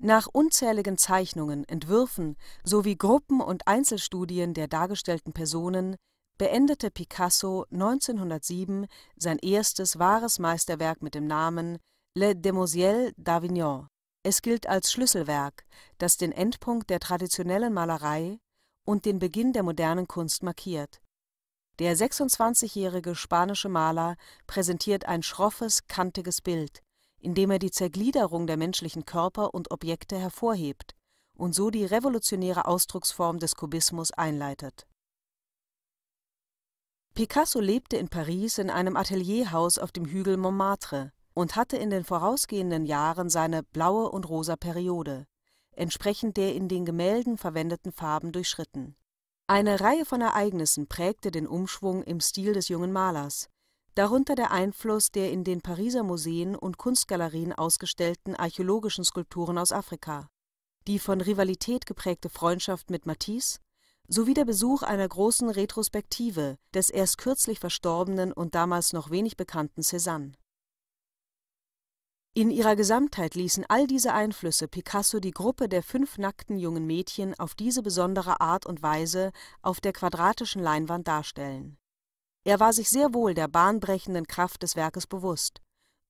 Nach unzähligen Zeichnungen, Entwürfen sowie Gruppen- und Einzelstudien der dargestellten Personen beendete Picasso 1907 sein erstes wahres Meisterwerk mit dem Namen Le Demoiselle d'Avignon. Es gilt als Schlüsselwerk, das den Endpunkt der traditionellen Malerei und den Beginn der modernen Kunst markiert. Der 26-jährige spanische Maler präsentiert ein schroffes, kantiges Bild indem er die Zergliederung der menschlichen Körper und Objekte hervorhebt und so die revolutionäre Ausdrucksform des Kubismus einleitet. Picasso lebte in Paris in einem Atelierhaus auf dem Hügel Montmartre und hatte in den vorausgehenden Jahren seine blaue und rosa Periode, entsprechend der in den Gemälden verwendeten Farben durchschritten. Eine Reihe von Ereignissen prägte den Umschwung im Stil des jungen Malers, darunter der Einfluss der in den Pariser Museen und Kunstgalerien ausgestellten archäologischen Skulpturen aus Afrika, die von Rivalität geprägte Freundschaft mit Matisse sowie der Besuch einer großen Retrospektive des erst kürzlich verstorbenen und damals noch wenig bekannten Cézanne. In ihrer Gesamtheit ließen all diese Einflüsse Picasso die Gruppe der fünf nackten jungen Mädchen auf diese besondere Art und Weise auf der quadratischen Leinwand darstellen er war sich sehr wohl der bahnbrechenden Kraft des Werkes bewusst,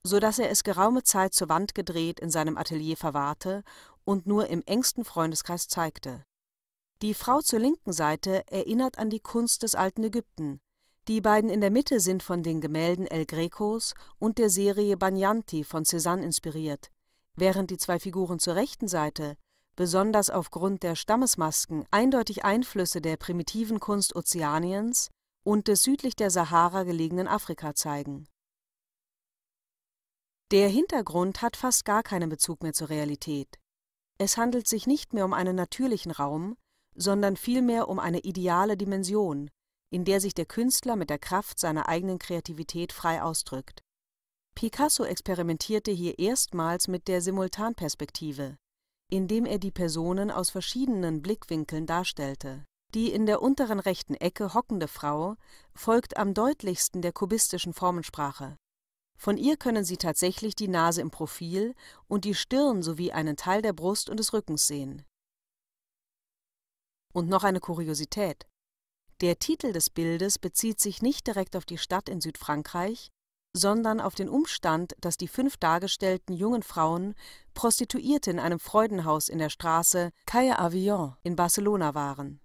so dass er es geraume Zeit zur Wand gedreht in seinem Atelier verwahrte und nur im engsten Freundeskreis zeigte. Die Frau zur linken Seite erinnert an die Kunst des alten Ägypten. Die beiden in der Mitte sind von den Gemälden El Grecos und der Serie Bagnanti von Cézanne inspiriert, während die zwei Figuren zur rechten Seite, besonders aufgrund der Stammesmasken, eindeutig Einflüsse der primitiven Kunst Ozeaniens, und des südlich der Sahara gelegenen Afrika zeigen. Der Hintergrund hat fast gar keinen Bezug mehr zur Realität. Es handelt sich nicht mehr um einen natürlichen Raum, sondern vielmehr um eine ideale Dimension, in der sich der Künstler mit der Kraft seiner eigenen Kreativität frei ausdrückt. Picasso experimentierte hier erstmals mit der Simultanperspektive, indem er die Personen aus verschiedenen Blickwinkeln darstellte die in der unteren rechten Ecke hockende Frau folgt am deutlichsten der kubistischen Formensprache. Von ihr können Sie tatsächlich die Nase im Profil und die Stirn sowie einen Teil der Brust und des Rückens sehen. Und noch eine Kuriosität. Der Titel des Bildes bezieht sich nicht direkt auf die Stadt in Südfrankreich, sondern auf den Umstand, dass die fünf dargestellten jungen Frauen Prostituierte in einem Freudenhaus in der Straße Calle Avion in Barcelona waren